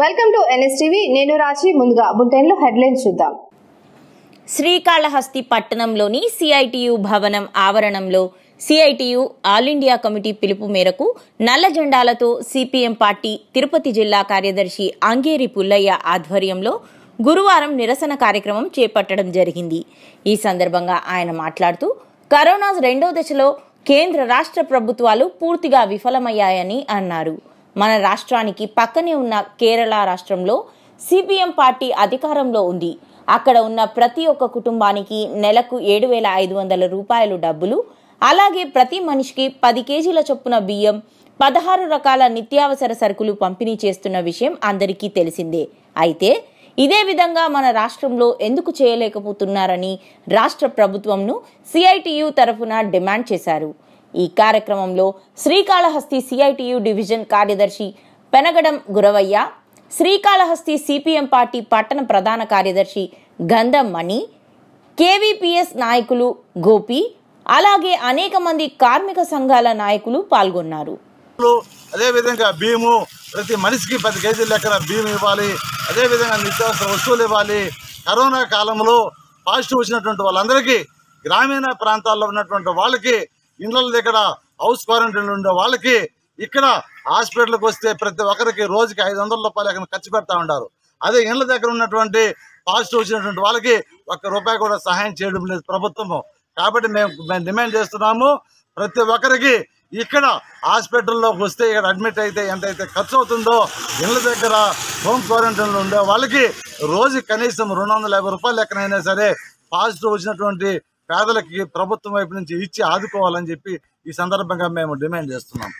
welcome to NSTV నేను రాజీ ముందుగా బులెటిన్లో హెడ్లైన్స్ చూద్దాం శ్రీకాళహస్తి పట్టణంలోని సిఐటియు భవనం ఆవరణంలో సిఐటియు ఆల్ ఇండియా కమిటీ పిలుపు మేరకు నల్ల జెండాలతో సిపిఎం పార్టీ తిరుపతి జిల్లా కార్యదర్శి అంగేరి పుల్లయ్య ఆధ్వర్యంలో గురువారం నిరసన కార్యక్రమం చేపట్టడం జరిగింది ఈ సందర్భంగా ఆయన మాట్లాడుతూ కరోనా రెండో దశలో కేంద్ర రాష్ట్ర ప్రభుత్వాలు పూర్తిగా విఫలమయ్యాయని అన్నారు మన రాష్ట్రానికి పక్కనే ఉన్న కేరళ రాష్ట్రంలో సిపిఎం పార్టీ అధికారంలో ఉంది అక్కడ ఉన్న ప్రతి ఒక్క కుటుంబానికి నెలకు ఏడు వేల ఐదు వందల రూపాయలు డబ్బులు అలాగే ప్రతి మనిషికి పది కేజీల చొప్పున బియ్యం పదహారు రకాల నిత్యావసర సరుకులు పంపిణీ చేస్తున్న విషయం అందరికీ తెలిసిందే అయితే ఇదే విధంగా మన రాష్ట్రంలో ఎందుకు చేయలేకపోతున్నారని రాష్ట్ర ప్రభుత్వంను సిఐటియు తరఫున డిమాండ్ చేశారు ఈ కార్యక్రమంలో శ్రీకాళహస్తి సిఐటియు డివిజన్ కార్యదర్శి పెనగడం గురవయ్య శ్రీకాళహస్తి సిపిఎం పార్టీ పట్టణ ప్రధాన కార్యదర్శి గంధం మణి కేవీపీఎస్ నాయకులు గోపి అలాగే అనేక మంది కార్మిక సంఘాల నాయకులు పాల్గొన్నారు అదేవిధంగా భీము ప్రతి మనిషికి పది కేజీలు లెక్కన భీము ఇవ్వాలి అదేవిధంగా నిత్యావసర వస్తువులు ఇవ్వాలి కరోనా కాలంలో పాజిటివ్ వచ్చినటువంటి వాళ్ళందరికీ గ్రామీణ ప్రాంతాల్లో ఉన్నటువంటి వాళ్ళకి ఇళ్ళ దగ్గర హౌస్ క్వారంటైన్ ఉండే వాళ్ళకి ఇక్కడ హాస్పిటల్కి వస్తే ప్రతి ఒక్కరికి రోజుకి ఐదు వందల రూపాయలు ఖర్చు పెడతా ఉంటారు అదే ఇళ్ళ దగ్గర ఉన్నటువంటి పాజిటివ్ వచ్చినటువంటి వాళ్ళకి ఒక్క రూపాయి కూడా సహాయం చేయడం లేదు ప్రభుత్వము కాబట్టి మేము మేము డిమాండ్ చేస్తున్నాము ప్రతి ఒక్కరికి ఇక్కడ హాస్పిటల్లోకి వస్తే ఇక్కడ అడ్మిట్ అయితే ఎంతైతే ఖర్చు అవుతుందో ఇళ్ళ దగ్గర హోమ్ క్వారంటైన్లో ఉండే వాళ్ళకి రోజు కనీసం రెండు వందల యాభై రూపాయలు ఎక్కడైనా సరే పాజిటివ్ వచ్చినటువంటి పేదలకి ప్రభుత్వం వైపు నుంచి ఇచ్చి ఆదుకోవాలని చెప్పి ఈ సందర్భంగా మేము డిమాండ్ చేస్తున్నాం